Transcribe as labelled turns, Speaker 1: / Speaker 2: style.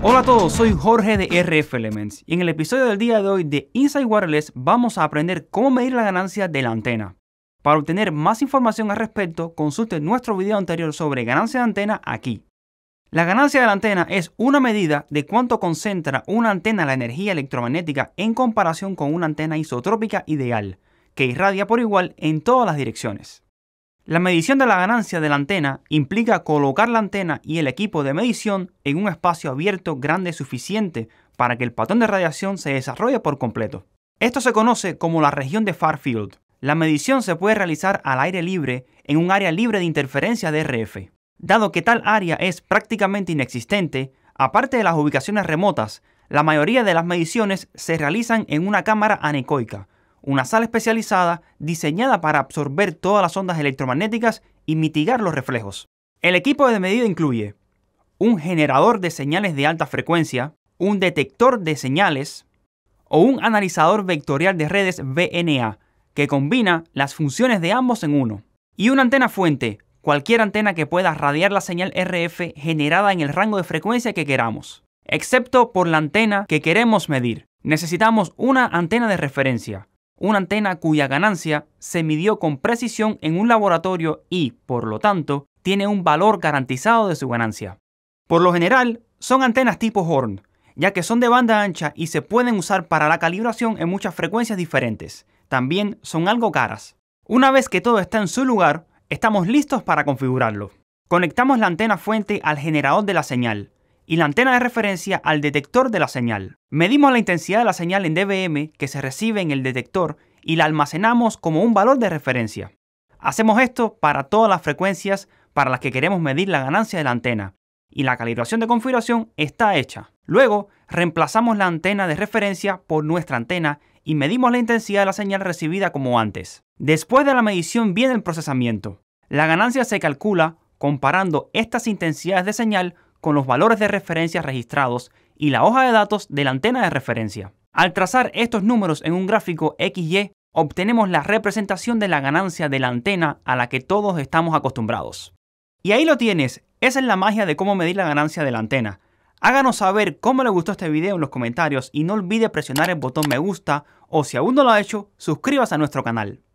Speaker 1: Hola a todos, soy Jorge de RF Elements y en el episodio del día de hoy de Inside Wireless vamos a aprender cómo medir la ganancia de la antena. Para obtener más información al respecto, consulte nuestro video anterior sobre ganancia de antena aquí. La ganancia de la antena es una medida de cuánto concentra una antena la energía electromagnética en comparación con una antena isotrópica ideal, que irradia por igual en todas las direcciones. La medición de la ganancia de la antena implica colocar la antena y el equipo de medición en un espacio abierto grande suficiente para que el patrón de radiación se desarrolle por completo. Esto se conoce como la región de Farfield. La medición se puede realizar al aire libre en un área libre de interferencia de RF. Dado que tal área es prácticamente inexistente, aparte de las ubicaciones remotas, la mayoría de las mediciones se realizan en una cámara anecoica, una sala especializada diseñada para absorber todas las ondas electromagnéticas y mitigar los reflejos. El equipo de medida incluye un generador de señales de alta frecuencia, un detector de señales o un analizador vectorial de redes VNA, que combina las funciones de ambos en uno. Y una antena fuente, cualquier antena que pueda radiar la señal RF generada en el rango de frecuencia que queramos, excepto por la antena que queremos medir. Necesitamos una antena de referencia, una antena cuya ganancia se midió con precisión en un laboratorio y, por lo tanto, tiene un valor garantizado de su ganancia. Por lo general, son antenas tipo Horn, ya que son de banda ancha y se pueden usar para la calibración en muchas frecuencias diferentes. También son algo caras. Una vez que todo está en su lugar, estamos listos para configurarlo. Conectamos la antena fuente al generador de la señal, y la antena de referencia al detector de la señal. Medimos la intensidad de la señal en dBm que se recibe en el detector y la almacenamos como un valor de referencia. Hacemos esto para todas las frecuencias para las que queremos medir la ganancia de la antena, y la calibración de configuración está hecha. Luego, reemplazamos la antena de referencia por nuestra antena y medimos la intensidad de la señal recibida como antes. Después de la medición viene el procesamiento. La ganancia se calcula comparando estas intensidades de señal con los valores de referencia registrados y la hoja de datos de la antena de referencia. Al trazar estos números en un gráfico XY, obtenemos la representación de la ganancia de la antena a la que todos estamos acostumbrados. Y ahí lo tienes, esa es la magia de cómo medir la ganancia de la antena. Háganos saber cómo le gustó este video en los comentarios y no olvide presionar el botón me gusta o si aún no lo ha hecho, suscríbase a nuestro canal.